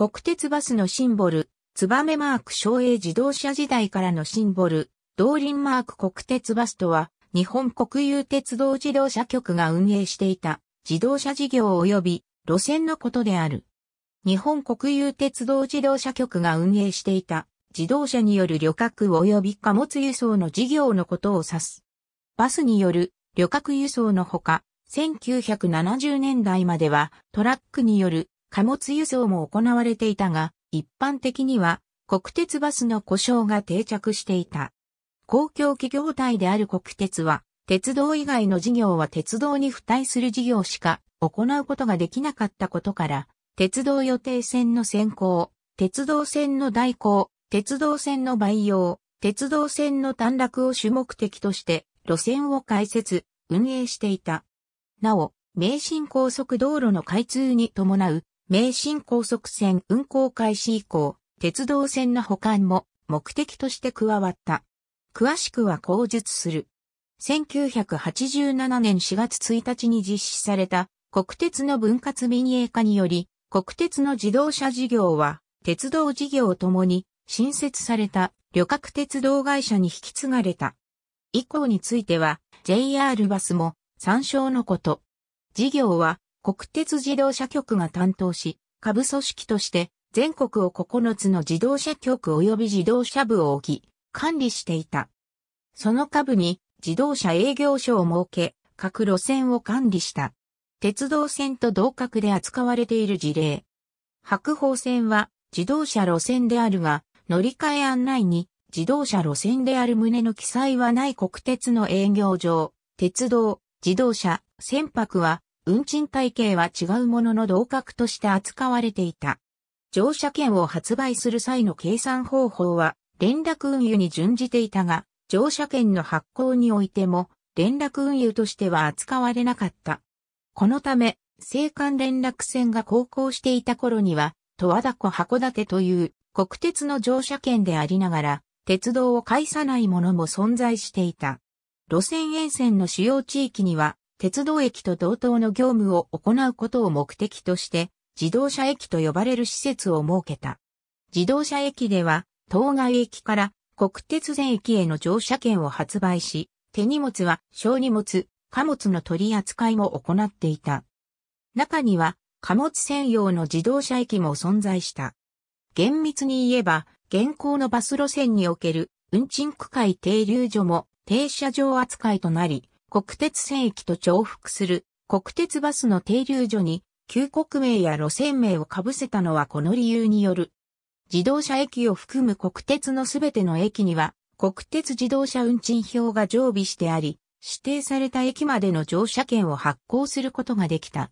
国鉄バスのシンボル、ツバメマーク省営自動車時代からのシンボル、動輪マーク国鉄バスとは、日本国有鉄道自動車局が運営していた自動車事業及び路線のことである。日本国有鉄道自動車局が運営していた自動車による旅客及び貨物輸送の事業のことを指す。バスによる旅客輸送のほか、1970年代まではトラックによる貨物輸送も行われていたが、一般的には国鉄バスの故障が定着していた。公共企業体である国鉄は、鉄道以外の事業は鉄道に付帯する事業しか行うことができなかったことから、鉄道予定線の先行、鉄道線の代行、鉄道線の培養、鉄道線の短絡を主目的として路線を開設、運営していた。なお、名神高速道路の開通に伴う名神高速線運行開始以降、鉄道線の保管も目的として加わった。詳しくは口述する。1987年4月1日に実施された国鉄の分割民営化により、国鉄の自動車事業は鉄道事業ともに新設された旅客鉄道会社に引き継がれた。以降については JR バスも参照のこと。事業は国鉄自動車局が担当し、下部組織として全国を9つの自動車局及び自動車部を置き、管理していた。その下部に自動車営業所を設け、各路線を管理した。鉄道線と同格で扱われている事例。白鵬線は自動車路線であるが、乗り換え案内に自動車路線である旨の記載はない国鉄の営業上、鉄道、自動車、船舶は運賃体系は違うものの同格として扱われていた。乗車券を発売する際の計算方法は、連絡運輸に準じていたが、乗車券の発行においても、連絡運輸としては扱われなかった。このため、青函連絡船が航行していた頃には、十和田湖函館という国鉄の乗車券でありながら、鉄道を介さないものも存在していた。路線沿線の主要地域には、鉄道駅と同等の業務を行うことを目的として、自動車駅と呼ばれる施設を設けた。自動車駅では、当該駅から国鉄全駅への乗車券を発売し、手荷物は小荷物、貨物の取り扱いも行っていた。中には、貨物専用の自動車駅も存在した。厳密に言えば、現行のバス路線における運賃区会停留所も停車場扱いとなり、国鉄線駅と重複する国鉄バスの停留所に旧国名や路線名をかぶせたのはこの理由による。自動車駅を含む国鉄のすべての駅には国鉄自動車運賃表が常備してあり、指定された駅までの乗車券を発行することができた。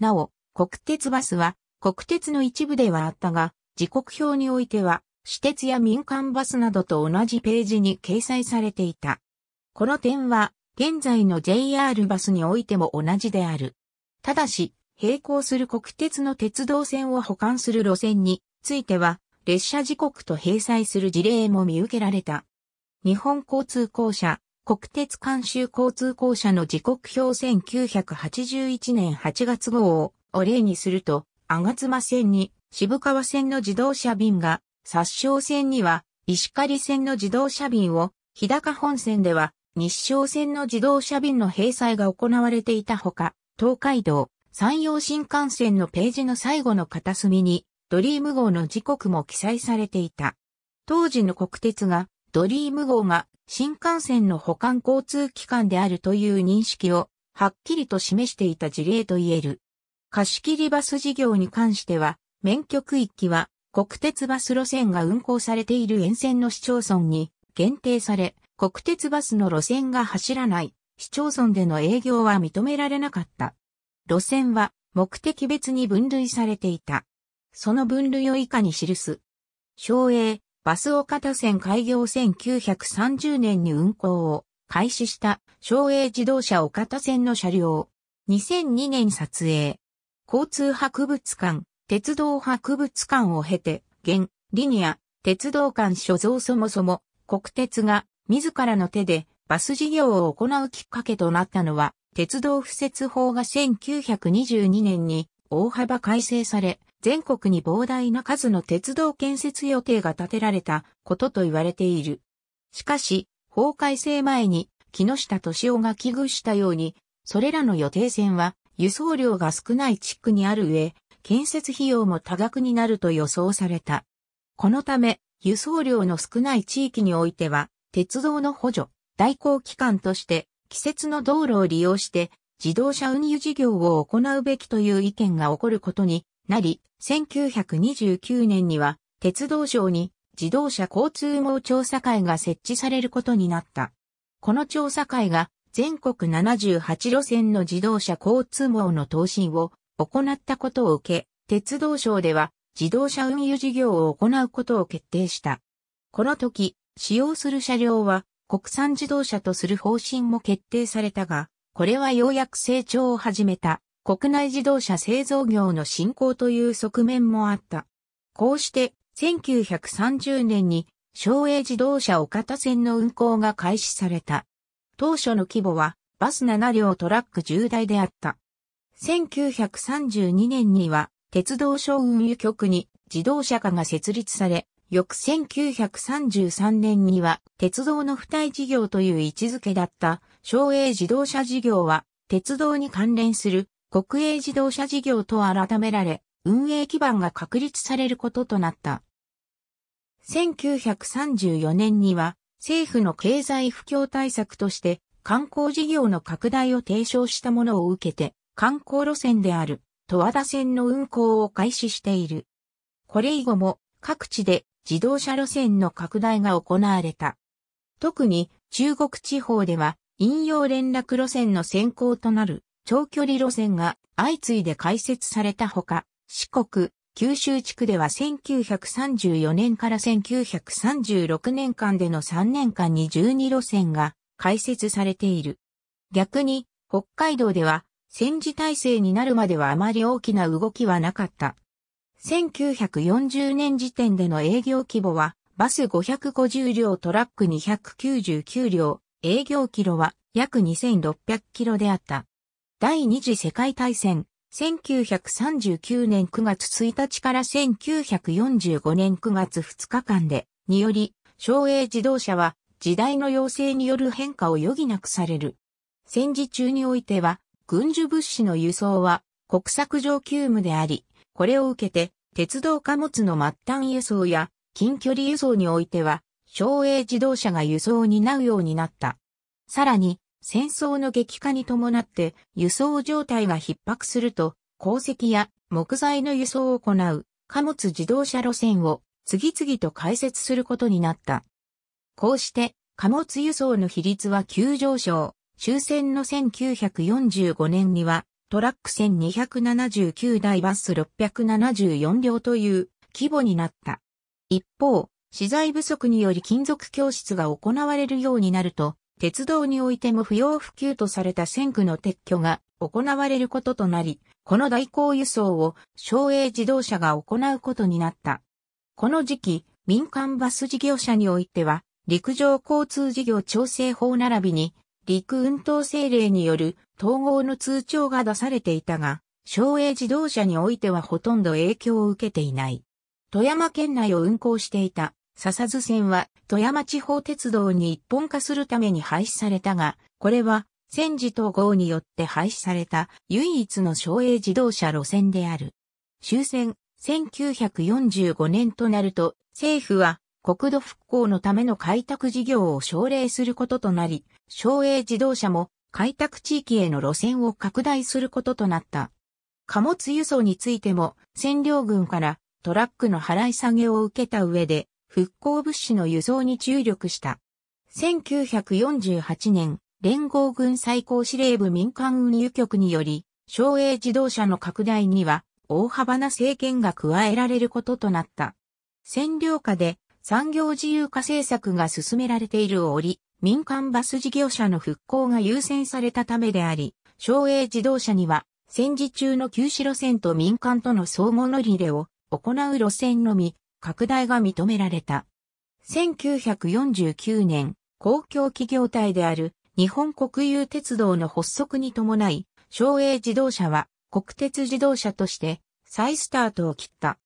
なお、国鉄バスは国鉄の一部ではあったが、時刻表においては、私鉄や民間バスなどと同じページに掲載されていた。この点は、現在の JR バスにおいても同じである。ただし、並行する国鉄の鉄道線を保管する路線については、列車時刻と閉載する事例も見受けられた。日本交通公社、国鉄監修交通公社の時刻表1981年8月号をお例にすると、吾妻線に渋川線の自動車便が、殺傷線には石狩線の自動車便を、日高本線では日照線の自動車便の閉鎖が行われていたほか、東海道、山陽新幹線のページの最後の片隅に、ドリーム号の時刻も記載されていた。当時の国鉄が、ドリーム号が新幹線の保管交通機関であるという認識を、はっきりと示していた事例と言える。貸切バス事業に関しては、免許区域は国鉄バス路線が運行されている沿線の市町村に限定され、国鉄バスの路線が走らない市町村での営業は認められなかった。路線は目的別に分類されていた。その分類を以下に記す。省営、バス岡田線開業1930年に運行を開始した省営自動車岡田線の車両。2002年撮影。交通博物館、鉄道博物館を経て、現、リニア、鉄道館所蔵そもそも、国鉄が自らの手でバス事業を行うきっかけとなったのは、鉄道敷設法が1922年に大幅改正され、全国に膨大な数の鉄道建設予定が立てられたことと言われている。しかし、法改正前に木下敏夫が危惧したように、それらの予定線は輸送量が少ない地区にある上、建設費用も多額になると予想された。このため、輸送量の少ない地域においては、鉄道の補助、代行機関として、季節の道路を利用して、自動車運輸事業を行うべきという意見が起こることになり、1929年には、鉄道省に自動車交通網調査会が設置されることになった。この調査会が全国78路線の自動車交通網の答申を行ったことを受け、鉄道省では自動車運輸事業を行うことを決定した。この時、使用する車両は国産自動車とする方針も決定されたが、これはようやく成長を始めた国内自動車製造業の振興という側面もあった。こうして1930年に省営自動車岡田線の運行が開始された。当初の規模はバス7両トラック10台であった。1932年には鉄道省運輸局に自動車課が設立され、翌1933年には鉄道の付帯事業という位置づけだった省営自動車事業は鉄道に関連する国営自動車事業と改められ運営基盤が確立されることとなった。1934年には政府の経済不況対策として観光事業の拡大を提唱したものを受けて観光路線である十和田線の運行を開始している。これ以後も各地で自動車路線の拡大が行われた。特に中国地方では引用連絡路線の先行となる長距離路線が相次いで開設されたほか、四国、九州地区では1934年から1936年間での3年間に12路線が開設されている。逆に北海道では戦時体制になるまではあまり大きな動きはなかった。1940年時点での営業規模は、バス550両トラック299両、営業キロは約2600キロであった。第二次世界大戦、1939年9月1日から1945年9月2日間で、により、省営自動車は時代の要請による変化を余儀なくされる。戦時中においては、軍需物資の輸送は国策上急務であり、これを受けて、鉄道貨物の末端輸送や近距離輸送においては、省営自動車が輸送を担うようになった。さらに、戦争の激化に伴って輸送状態が逼迫すると、鉱石や木材の輸送を行う貨物自動車路線を次々と開設することになった。こうして貨物輸送の比率は急上昇、終戦の1945年にはトラック1279台バス674両という規模になった。一方、資材不足により金属教室が行われるようになると、鉄道においても不要不急とされた線区の撤去が行われることとなり、この代行輸送を省営自動車が行うことになった。この時期、民間バス事業者においては、陸上交通事業調整法並びに陸運統制令による統合の通帳が出されていたが、省営自動車においてはほとんど影響を受けていない。富山県内を運行していた笹津線は富山地方鉄道に一本化するために廃止されたが、これは戦時統合によって廃止された唯一の省営自動車路線である。終戦1945年となると政府は国土復興のための開拓事業を奨励することとなり、省営自動車も開拓地域への路線を拡大することとなった。貨物輸送についても占領軍からトラックの払い下げを受けた上で復興物資の輸送に注力した。1948年、連合軍最高司令部民間運輸局により、省営自動車の拡大には大幅な政権が加えられることとなった。占領下で産業自由化政策が進められている折、民間バス事業者の復興が優先されたためであり、省営自動車には戦時中の休止路線と民間との相互乗り入れを行う路線のみ拡大が認められた。1949年、公共企業体である日本国有鉄道の発足に伴い、省営自動車は国鉄自動車として再スタートを切った。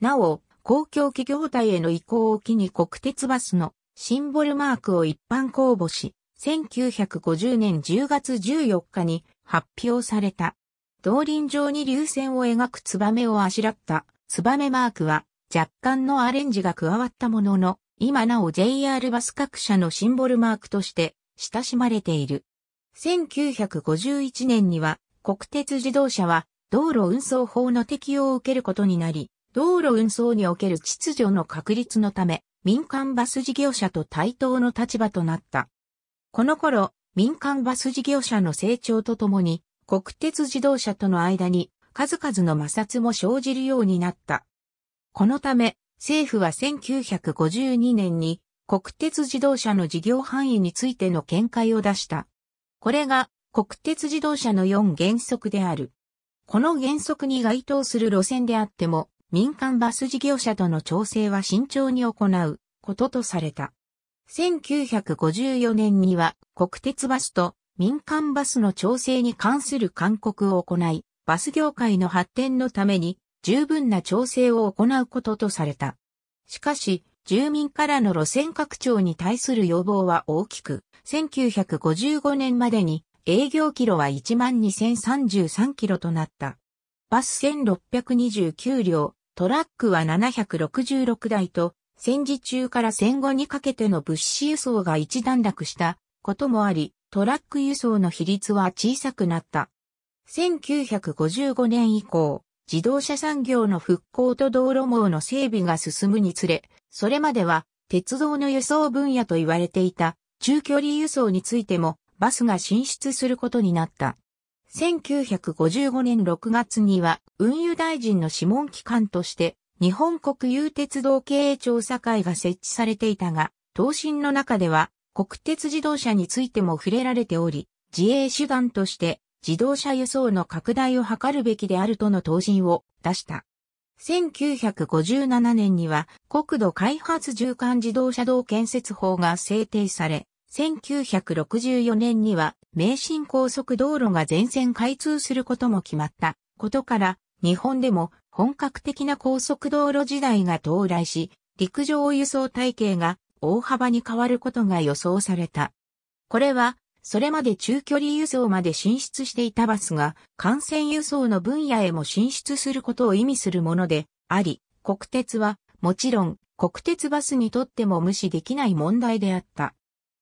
なお、公共企業体への移行を機に国鉄バスのシンボルマークを一般公募し、1950年10月14日に発表された。道輪状に流線を描くツバメをあしらったツバメマークは若干のアレンジが加わったものの、今なお JR バス各社のシンボルマークとして親しまれている。1951年には国鉄自動車は道路運送法の適用を受けることになり、道路運送における秩序の確立のため、民間バス事業者と対等の立場となった。この頃、民間バス事業者の成長とともに、国鉄自動車との間に数々の摩擦も生じるようになった。このため、政府は1952年に国鉄自動車の事業範囲についての見解を出した。これが国鉄自動車の4原則である。この原則に該当する路線であっても、民間バス事業者との調整は慎重に行うこととされた。1954年には国鉄バスと民間バスの調整に関する勧告を行い、バス業界の発展のために十分な調整を行うこととされた。しかし、住民からの路線拡張に対する要望は大きく、1955年までに営業キロは12,033キロとなった。バス1629両、トラックは766台と、戦時中から戦後にかけての物資輸送が一段落したこともあり、トラック輸送の比率は小さくなった。1955年以降、自動車産業の復興と道路網の整備が進むにつれ、それまでは鉄道の輸送分野と言われていた中距離輸送についてもバスが進出することになった。1955年6月には運輸大臣の諮問機関として日本国有鉄道経営調査会が設置されていたが、答申の中では国鉄自動車についても触れられており、自衛手段として自動車輸送の拡大を図るべきであるとの答申を出した。1957年には国土開発縦貫自動車道建設法が制定され、1964年には名神高速道路が全線開通することも決まったことから、日本でも本格的な高速道路時代が到来し、陸上輸送体系が大幅に変わることが予想された。これは、それまで中距離輸送まで進出していたバスが、幹線輸送の分野へも進出することを意味するものであり、国鉄は、もちろん、国鉄バスにとっても無視できない問題であった。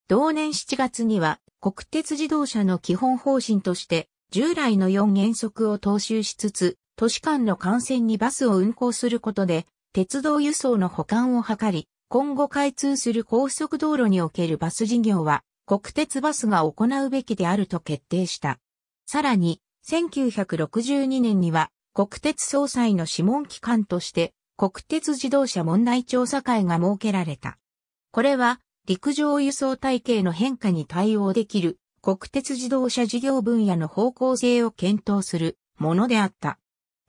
同年7月には、国鉄自動車の基本方針として、従来の4原則を踏襲しつつ、都市間の幹線にバスを運行することで、鉄道輸送の補完を図り、今後開通する高速道路におけるバス事業は、国鉄バスが行うべきであると決定した。さらに、1962年には、国鉄総裁の諮問機関として、国鉄自動車問題調査会が設けられた。これは、陸上輸送体系の変化に対応できる国鉄自動車事業分野の方向性を検討するものであった。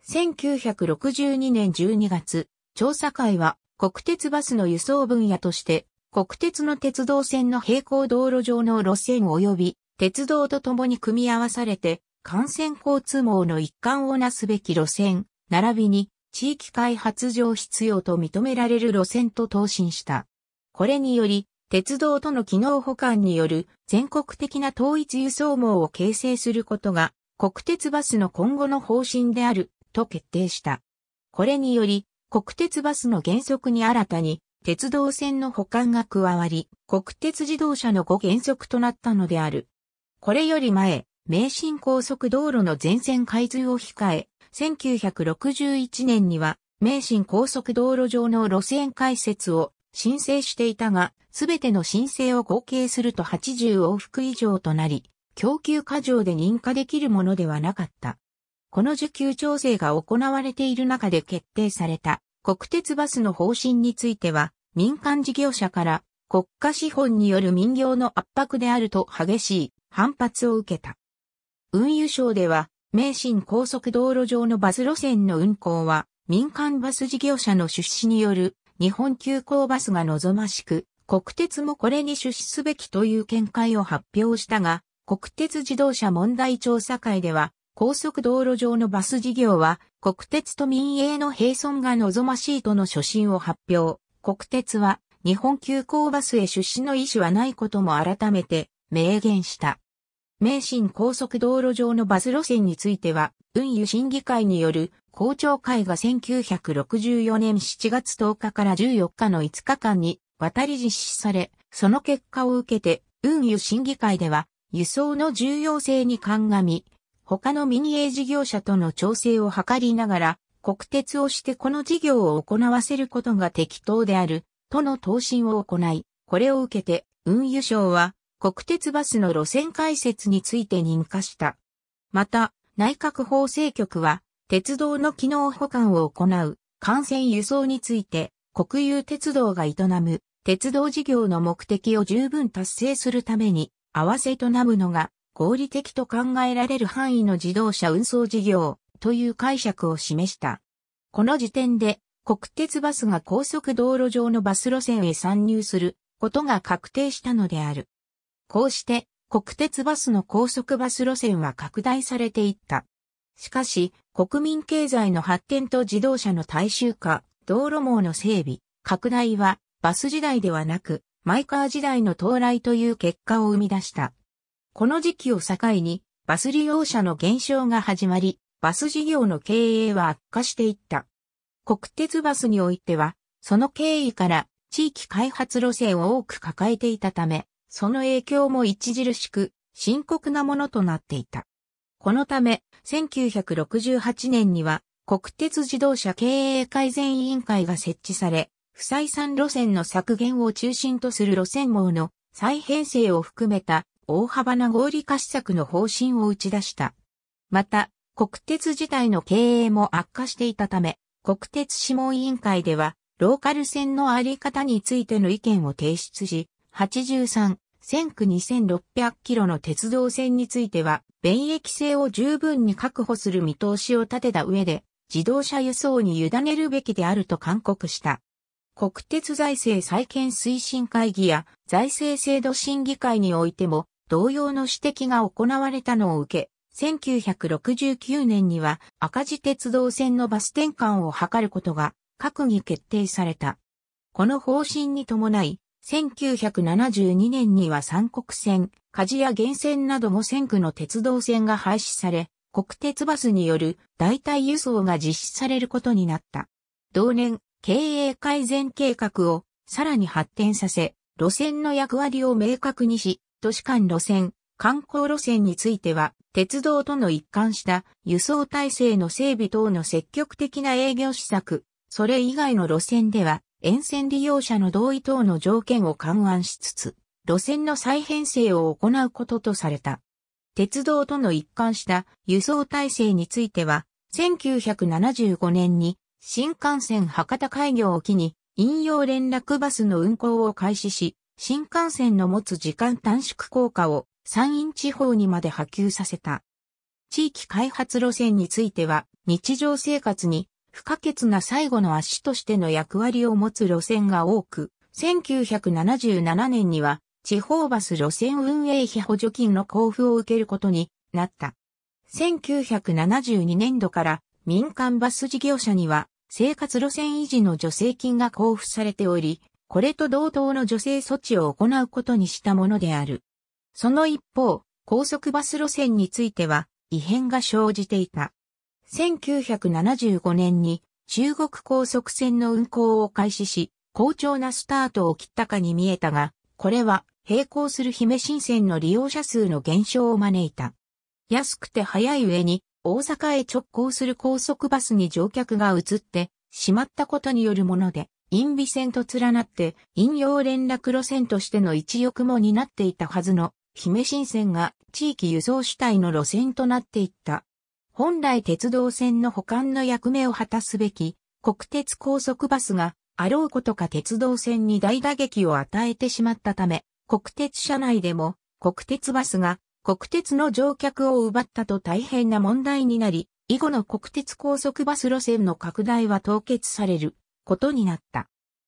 1962年12月、調査会は国鉄バスの輸送分野として国鉄の鉄道線の平行道路上の路線及び鉄道と共に組み合わされて幹線交通網の一環をなすべき路線、並びに地域開発上必要と認められる路線と答申した。これにより、鉄道との機能補完による全国的な統一輸送網を形成することが国鉄バスの今後の方針であると決定した。これにより国鉄バスの原則に新たに鉄道線の補完が加わり国鉄自動車の5原則となったのである。これより前、名神高速道路の全線開通を控え、1961年には名神高速道路上の路線開設を申請していたが、すべての申請を合計すると80往復以上となり、供給過剰で認可できるものではなかった。この受給調整が行われている中で決定された国鉄バスの方針については、民間事業者から国家資本による民業の圧迫であると激しい反発を受けた。運輸省では、名神高速道路上のバス路線の運行は、民間バス事業者の出資による日本急行バスが望ましく、国鉄もこれに出資すべきという見解を発表したが、国鉄自動車問題調査会では、高速道路上のバス事業は国鉄と民営の並存が望ましいとの所信を発表。国鉄は日本急行バスへ出資の意思はないことも改めて明言した。名神高速道路上のバス路線については、運輸審議会による公聴会が1964年7月10日から14日の5日間に渡り実施され、その結果を受けて、運輸審議会では、輸送の重要性に鑑み、他の民営事業者との調整を図りながら、国鉄をしてこの事業を行わせることが適当である、との答申を行い、これを受けて、運輸省は、国鉄バスの路線開設について認可した。また、内閣法制局は、鉄道の機能補完を行う幹線輸送について、国有鉄道が営む鉄道事業の目的を十分達成するために、合わせとなむのが合理的と考えられる範囲の自動車運送事業という解釈を示した。この時点で国鉄バスが高速道路上のバス路線へ参入することが確定したのである。こうして国鉄バスの高速バス路線は拡大されていった。しかし、国民経済の発展と自動車の大衆化、道路網の整備、拡大はバス時代ではなく、マイカー時代の到来という結果を生み出した。この時期を境に、バス利用者の減少が始まり、バス事業の経営は悪化していった。国鉄バスにおいては、その経緯から地域開発路線を多く抱えていたため、その影響も著しく深刻なものとなっていた。このため、1968年には国鉄自動車経営改善委員会が設置され、不採算路線の削減を中心とする路線網の再編成を含めた大幅な合理化施策の方針を打ち出した。また、国鉄自体の経営も悪化していたため、国鉄諮問委員会では、ローカル線のあり方についての意見を提出し、83 1000-2600キロの鉄道線については、便益性を十分に確保する見通しを立てた上で、自動車輸送に委ねるべきであると勧告した。国鉄財政再建推進会議や財政制度審議会においても同様の指摘が行われたのを受け、1969年には赤字鉄道線のバス転換を図ることが閣議決定された。この方針に伴い、1972年には三国線、鍛冶屋源線なども線区の鉄道線が廃止され、国鉄バスによる代替輸送が実施されることになった。同年、経営改善計画をさらに発展させ、路線の役割を明確にし、都市間路線、観光路線については、鉄道との一貫した輸送体制の整備等の積極的な営業施策、それ以外の路線では沿線利用者の同意等の条件を勘案しつつ、路線の再編成を行うこととされた。鉄道との一貫した輸送体制については、1975年に新幹線博多開業を機に、引用連絡バスの運行を開始し、新幹線の持つ時間短縮効果を山陰地方にまで波及させた。地域開発路線については、日常生活に不可欠な最後の足としての役割を持つ路線が多く、1977年には地方バス路線運営費補助金の交付を受けることになった。1972年度から民間バス事業者には生活路線維持の助成金が交付されており、これと同等の助成措置を行うことにしたものである。その一方、高速バス路線については異変が生じていた。1975年に中国高速船の運行を開始し、好調なスタートを切ったかに見えたが、これは並行する姫新線の利用者数の減少を招いた。安くて早い上に大阪へ直行する高速バスに乗客が移ってしまったことによるもので、陰備線と連なって引用連絡路線としての一翼も担っていたはずの姫新線が地域輸送主体の路線となっていった。本来鉄道線の保管の役目を果たすべき、国鉄高速バスが、あろうことか鉄道線に大打撃を与えてしまったため、国鉄車内でも、国鉄バスが、国鉄の乗客を奪ったと大変な問題になり、以後の国鉄高速バス路線の拡大は凍結されることになった。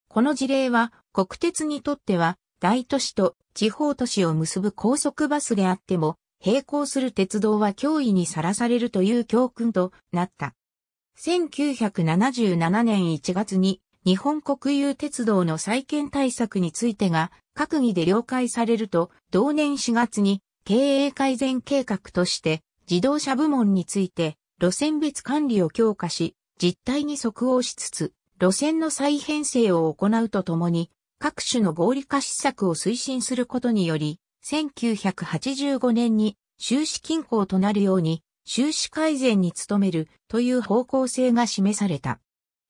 この事例は国鉄にとっては大都市と地方都市を結ぶ高速バスであっても並行する鉄道は脅威にさらされるという教訓となった。1977年1月に日本国有鉄道の再建対策についてが閣議で了解されると、同年4月に経営改善計画として自動車部門について路線別管理を強化し、実態に即応しつつ、路線の再編成を行うとともに、各種の合理化施策を推進することにより、1985年に収支均衡となるように収支改善に努めるという方向性が示された。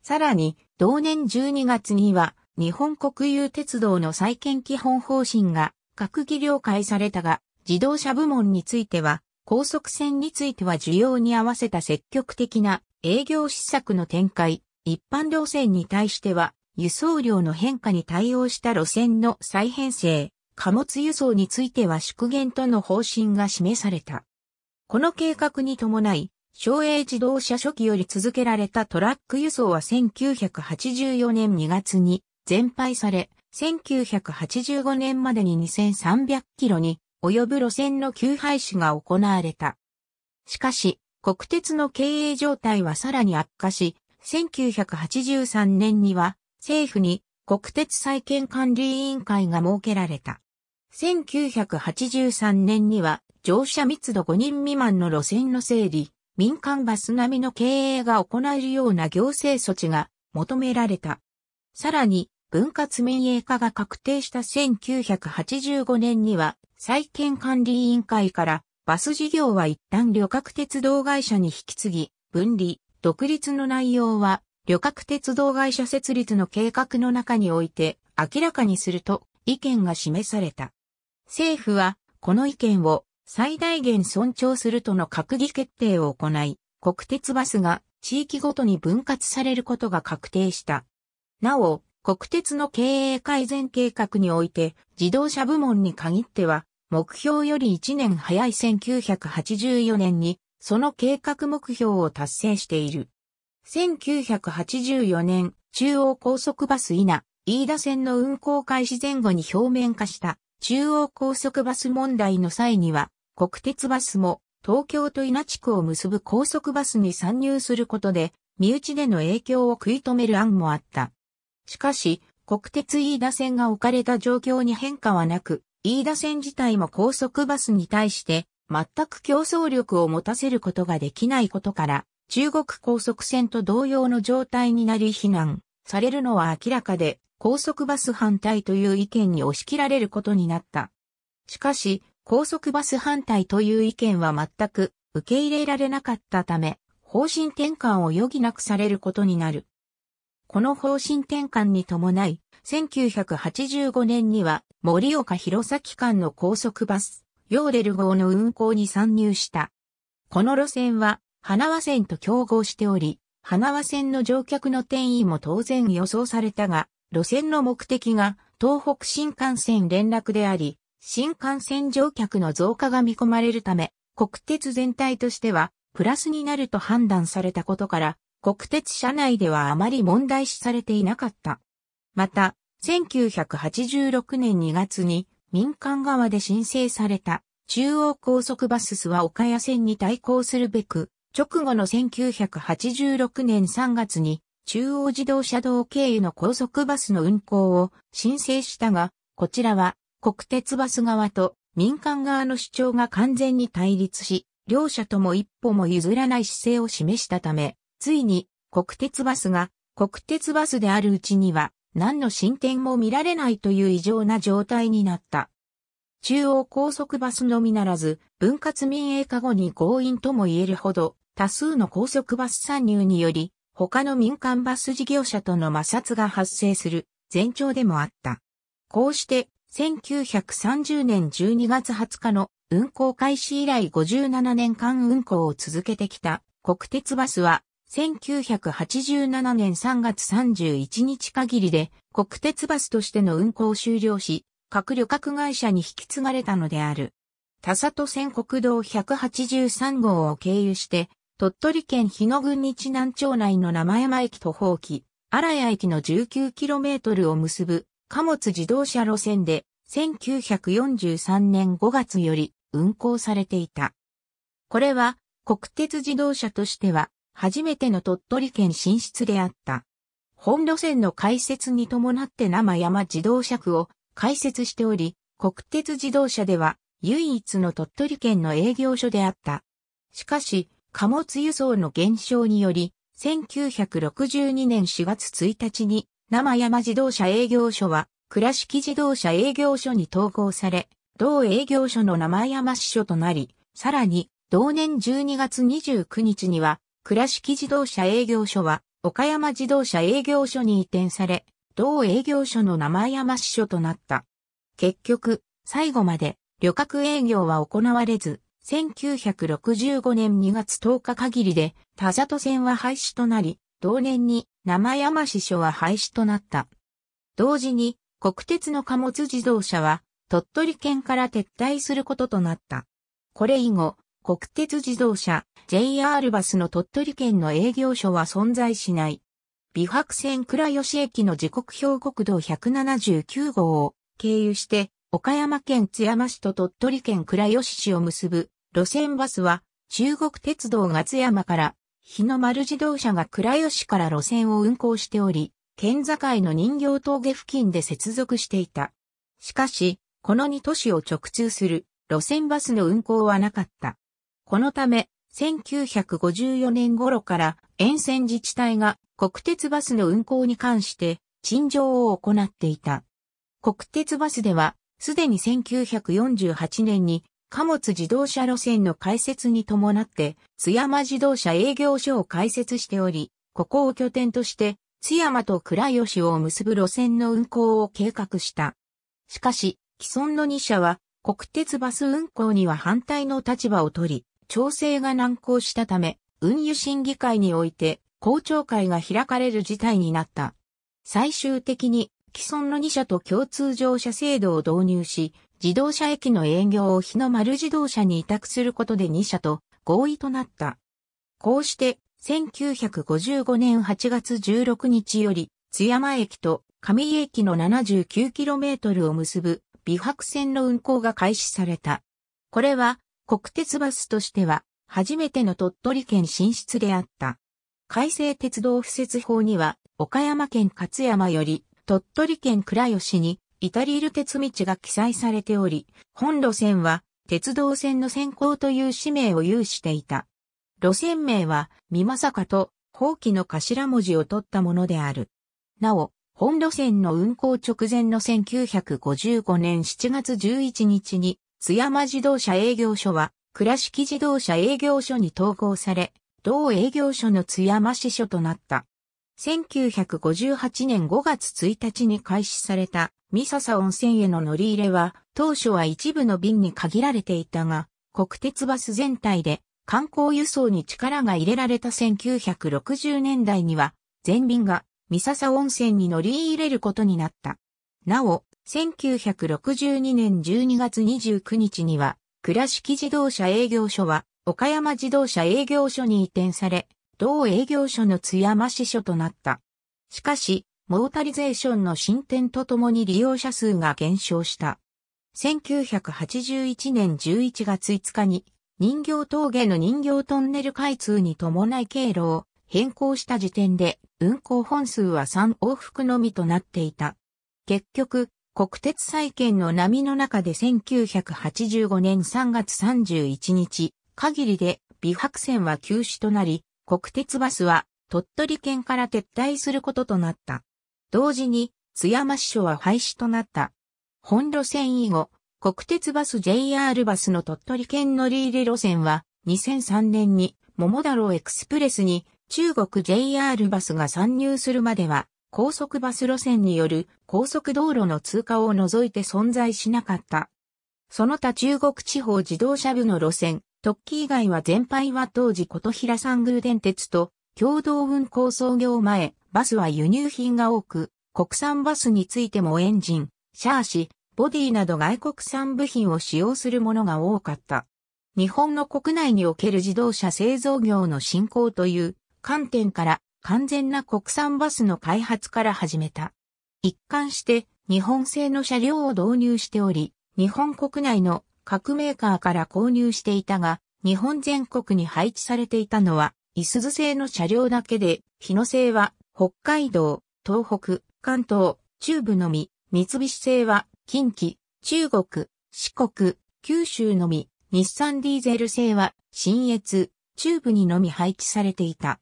さらに、同年12月には日本国有鉄道の再建基本方針が閣議了解されたが、自動車部門については、高速線については需要に合わせた積極的な営業施策の展開、一般路線に対しては輸送量の変化に対応した路線の再編成、貨物輸送については縮減との方針が示された。この計画に伴い、省営自動車初期より続けられたトラック輸送は1984年2月に全廃され、1985年までに2300キロに及ぶ路線の急廃止が行われた。しかし、国鉄の経営状態はさらに悪化し、1983年には政府に国鉄再建管理委員会が設けられた。1983年には乗車密度5人未満の路線の整理、民間バス並みの経営が行えるような行政措置が求められた。さらに、分割民営化が確定した1985年には、再建管理委員会からバス事業は一旦旅客鉄道会社に引き継ぎ、分離、独立の内容は、旅客鉄道会社設立の計画の中において、明らかにすると意見が示された。政府は、この意見を最大限尊重するとの閣議決定を行い、国鉄バスが地域ごとに分割されることが確定した。なお、国鉄の経営改善計画において、自動車部門に限っては、目標より1年早い1984年に、その計画目標を達成している。1984年、中央高速バス稲、飯田線の運行開始前後に表面化した中央高速バス問題の際には、国鉄バスも東京と稲地区を結ぶ高速バスに参入することで、身内での影響を食い止める案もあった。しかし、国鉄飯田線が置かれた状況に変化はなく、飯田線自体も高速バスに対して全く競争力を持たせることができないことから、中国高速線と同様の状態になり避難されるのは明らかで、高速バス反対という意見に押し切られることになった。しかし、高速バス反対という意見は全く受け入れられなかったため、方針転換を余儀なくされることになる。この方針転換に伴い、1985年には森岡弘前間の高速バス、ヨーレル号の運行に参入した。この路線は、花輪線と競合しており、花輪線の乗客の転移も当然予想されたが、路線の目的が東北新幹線連絡であり、新幹線乗客の増加が見込まれるため、国鉄全体としてはプラスになると判断されたことから、国鉄社内ではあまり問題視されていなかった。また、1986年2月に民間側で申請された中央高速バススは岡谷線に対抗するべく、直後の1986年3月に中央自動車道経由の高速バスの運行を申請したが、こちらは国鉄バス側と民間側の主張が完全に対立し、両者とも一歩も譲らない姿勢を示したため、ついに国鉄バスが国鉄バスであるうちには何の進展も見られないという異常な状態になった。中央高速バスのみならず、分割民営化後に強引とも言えるほど、多数の高速バス参入により、他の民間バス事業者との摩擦が発生する前兆でもあった。こうして、1930年12月20日の運行開始以来57年間運行を続けてきた国鉄バスは、1987年3月31日限りで国鉄バスとしての運行を終了し、各旅客会社に引き継がれたのである。田里線国道183号を経由して、鳥取県日野郡日南町内の生山駅と放棄、荒谷駅の 19km を結ぶ貨物自動車路線で1943年5月より運行されていた。これは国鉄自動車としては初めての鳥取県進出であった。本路線の開設に伴って生山自動車区を開設しており、国鉄自動車では唯一の鳥取県の営業所であった。しかし、貨物輸送の減少により、1962年4月1日に生山自動車営業所は倉敷自動車営業所に統合され、同営業所の生山支所となり、さらに同年12月29日には倉敷自動車営業所は岡山自動車営業所に移転され、同営業所の生山支所となった。結局、最後まで旅客営業は行われず、1965年2月10日限りで、田里線は廃止となり、同年に生山支所は廃止となった。同時に、国鉄の貨物自動車は、鳥取県から撤退することとなった。これ以後、国鉄自動車、JR バスの鳥取県の営業所は存在しない。美白線倉吉駅の時刻表国道179号を経由して、岡山県津山市と鳥取県倉吉市を結ぶ路線バスは中国鉄道松山から日の丸自動車が倉吉から路線を運行しており、県境の人形峠付近で接続していた。しかし、この2都市を直通する路線バスの運行はなかった。このため、1954年頃から沿線自治体が国鉄バスの運行に関して陳情を行っていた。国鉄バスでは、すでに1948年に貨物自動車路線の開設に伴って、津山自動車営業所を開設しており、ここを拠点として、津山と倉吉を結ぶ路線の運行を計画した。しかし、既存の2社は、国鉄バス運行には反対の立場を取り、調整が難航したため、運輸審議会において、公聴会が開かれる事態になった。最終的に、既存の2社と共通乗車制度を導入し、自動車駅の営業を日の丸自動車に委託することで2社と合意となった。こうして、1955年8月16日より、津山駅と上井駅の 79km を結ぶ美白線の運行が開始された。これは、国鉄バスとしては、初めての鳥取県進出であった。改正鉄道敷設法には、岡山県勝山より、鳥取県倉吉に、イタリール鉄道が記載されており、本路線は鉄道線の先行という使命を有していた。路線名は、美政と、法規の頭文字を取ったものである。なお、本路線の運行直前の1955年7月11日に、津山自動車営業所は、倉敷自動車営業所に統合され、同営業所の津山支所となった。1958年5月1日に開始された三笹温泉への乗り入れは当初は一部の便に限られていたが国鉄バス全体で観光輸送に力が入れられた1960年代には全便が三笹温泉に乗り入れることになった。なお、1962年12月29日には倉敷自動車営業所は岡山自動車営業所に移転され同営業所の津山支所となった。しかし、モータリゼーションの進展とともに利用者数が減少した。1981年11月5日に人形峠の人形トンネル開通に伴い経路を変更した時点で運行本数は3往復のみとなっていた。結局、国鉄再建の波の中で1985年3月31日限りで美白線は休止となり、国鉄バスは鳥取県から撤退することとなった。同時に津山支所は廃止となった。本路線以後、国鉄バス JR バスの鳥取県乗り入れ路線は2003年に桃太郎エクスプレスに中国 JR バスが参入するまでは高速バス路線による高速道路の通過を除いて存在しなかった。その他中国地方自動車部の路線、特記以外は全廃は当時琴平山宮電鉄と共同運行創業前、バスは輸入品が多く、国産バスについてもエンジン、シャーシ、ボディなど外国産部品を使用するものが多かった。日本の国内における自動車製造業の振興という観点から完全な国産バスの開発から始めた。一貫して日本製の車両を導入しており、日本国内の各メーカーから購入していたが、日本全国に配置されていたのは、いすズ製の車両だけで、日野製は北海道、東北、関東、中部のみ、三菱製は近畿、中国、四国、九州のみ、日産ディーゼル製は新越、中部にのみ配置されていた。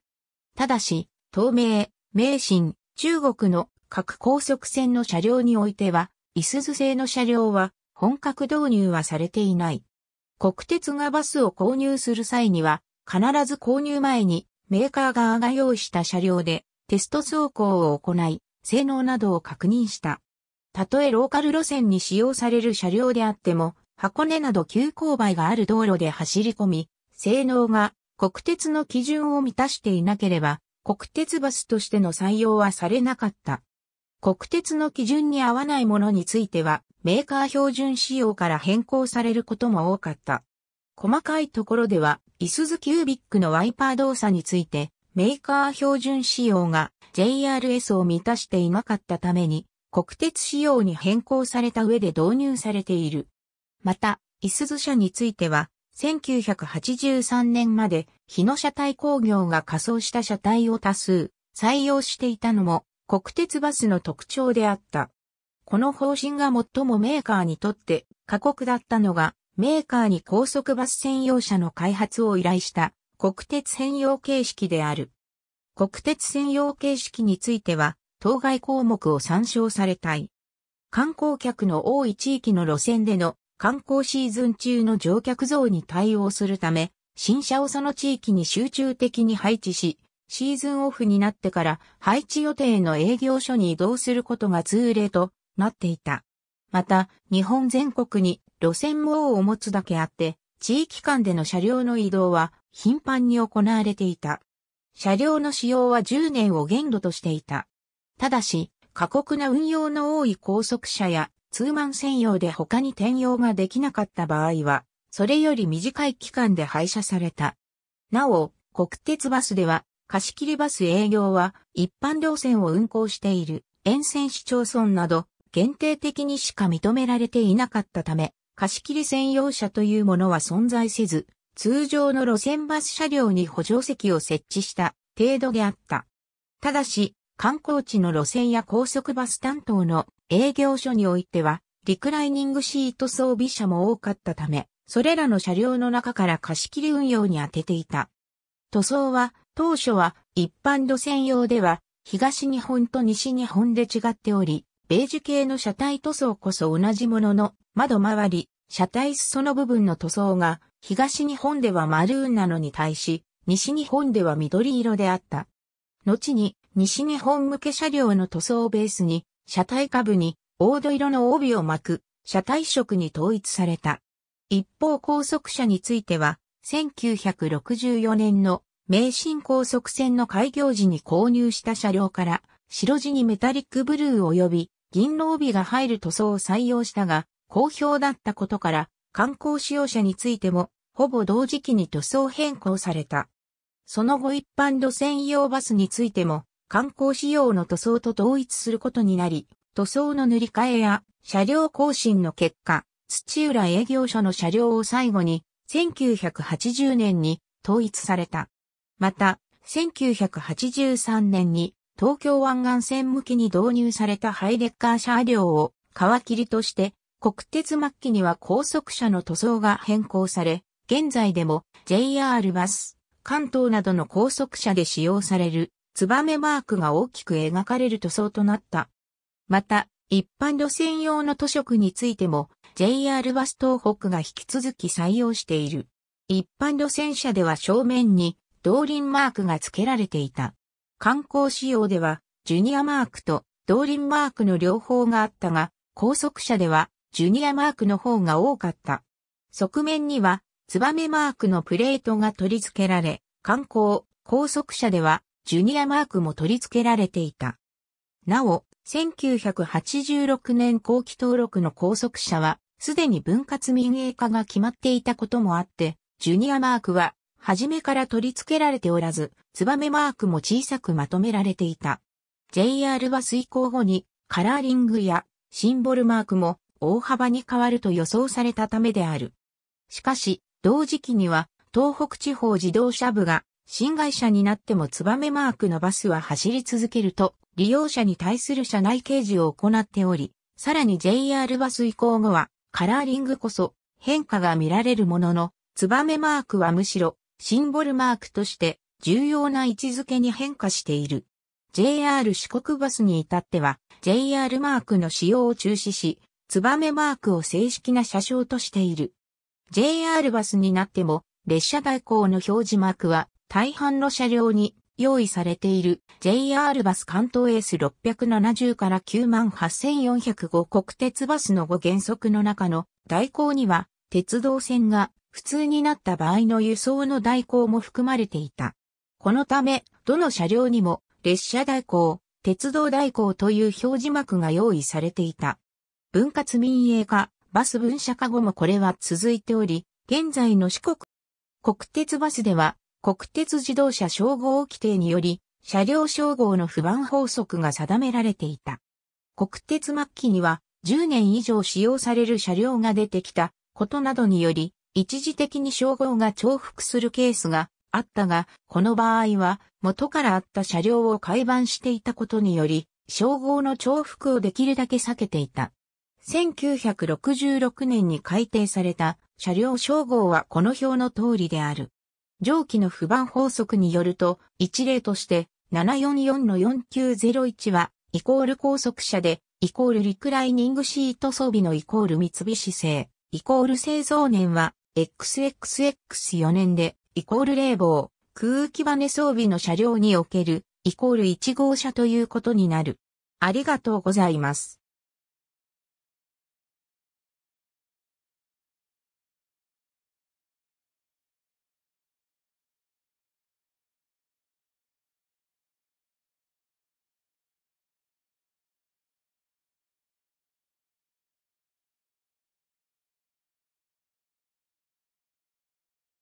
ただし、東名、名神、中国の各高速線の車両においては、いすズ製の車両は本格導入はされていない。国鉄がバスを購入する際には、必ず購入前にメーカー側が用意した車両でテスト走行を行い、性能などを確認した。たとえローカル路線に使用される車両であっても、箱根など急勾配がある道路で走り込み、性能が国鉄の基準を満たしていなければ、国鉄バスとしての採用はされなかった。国鉄の基準に合わないものについては、メーカー標準仕様から変更されることも多かった。細かいところでは、イスズキュービックのワイパー動作について、メーカー標準仕様が JRS を満たしていなかったために、国鉄仕様に変更された上で導入されている。また、イスズ社については、1983年まで日野車体工業が仮装した車体を多数採用していたのも国鉄バスの特徴であった。この方針が最もメーカーにとって過酷だったのが、メーカーに高速バス専用車の開発を依頼した国鉄専用形式である。国鉄専用形式については、当該項目を参照されたい。観光客の多い地域の路線での観光シーズン中の乗客増に対応するため、新車をその地域に集中的に配置し、シーズンオフになってから配置予定の営業所に移動することが通例となっていた。また、日本全国に路線網を持つだけあって、地域間での車両の移動は頻繁に行われていた。車両の使用は10年を限度としていた。ただし、過酷な運用の多い高速車やツーマン専用で他に転用ができなかった場合は、それより短い期間で廃車された。なお、国鉄バスでは、貸し切りバス営業は一般路線を運行している沿線市町村など限定的にしか認められていなかったため、貸切専用車というものは存在せず、通常の路線バス車両に補助席を設置した程度であった。ただし、観光地の路線や高速バス担当の営業所においては、リクライニングシート装備車も多かったため、それらの車両の中から貸切運用に当てていた。塗装は、当初は一般路線用では、東日本と西日本で違っており、ベージュ系の車体塗装こそ同じものの、窓周り、車体裾の部分の塗装が、東日本ではマルーンなのに対し、西日本では緑色であった。後に、西日本向け車両の塗装をベースに、車体下部に、黄土色の帯を巻く、車体色に統一された。一方高速車については、1964年の名神高速線の開業時に購入した車両から、白地にメタリックブルー及び銀狼日が入る塗装を採用したが、好評だったことから、観光使用者についても、ほぼ同時期に塗装変更された。その後一般路線用バスについても、観光仕様の塗装と統一することになり、塗装の塗り替えや車両更新の結果、土浦営業所の車両を最後に、1980年に統一された。また、1983年に東京湾岸線向きに導入されたハイデッカー車両を皮切りとして、国鉄末期には高速車の塗装が変更され、現在でも JR バス、関東などの高速車で使用される、ツバメマークが大きく描かれる塗装となった。また、一般路線用の塗色についても JR バス東北が引き続き採用している。一般路線車では正面に動輪マークが付けられていた。観光仕様では、ジュニアマークと動輪マークの両方があったが、高速車では、ジュニアマークの方が多かった。側面には、ツバメマークのプレートが取り付けられ、観光、高速車では、ジュニアマークも取り付けられていた。なお、1986年後期登録の高速車は、すでに分割民営化が決まっていたこともあって、ジュニアマークは初めから取り付けられておらず、ツバメマークも小さくまとめられていた。JR は遂行後にカラーリングやシンボルマークも大幅に変わると予想されたためである。しかし、同時期には東北地方自動車部が新会社になってもツバメマークのバスは走り続けると利用者に対する車内掲示を行っており、さらに JR バス移行後はカラーリングこそ変化が見られるものの、ツバメマークはむしろシンボルマークとして重要な位置づけに変化している。JR 四国バスに至っては JR マークの使用を中止し、ツバメマークを正式な車掌としている。JR バスになっても列車代行の表示マークは大半の車両に用意されている JR バス関東エース670から98405国鉄バスの5原則の中の代行には鉄道線が普通になった場合の輸送の代行も含まれていた。このため、どの車両にも列車代行、鉄道代行という表示幕が用意されていた。分割民営化、バス分社化後もこれは続いており、現在の四国国鉄バスでは国鉄自動車称号規定により車両称号の不満法則が定められていた。国鉄末期には10年以上使用される車両が出てきたことなどにより一時的に称号が重複するケースがあったが、この場合は元からあった車両を改版していたことにより、称号の重複をできるだけ避けていた。1966年に改定された車両称号はこの表の通りである。上記の不番法則によると、一例として、744の4901は、イコール高速車で、イコールリクライニングシート装備のイコール三菱製、イコール製造年は、XXX4 年で、イコール冷房、空気バネ装備の車両における、イコール1号車ということになる。ありがとうございます。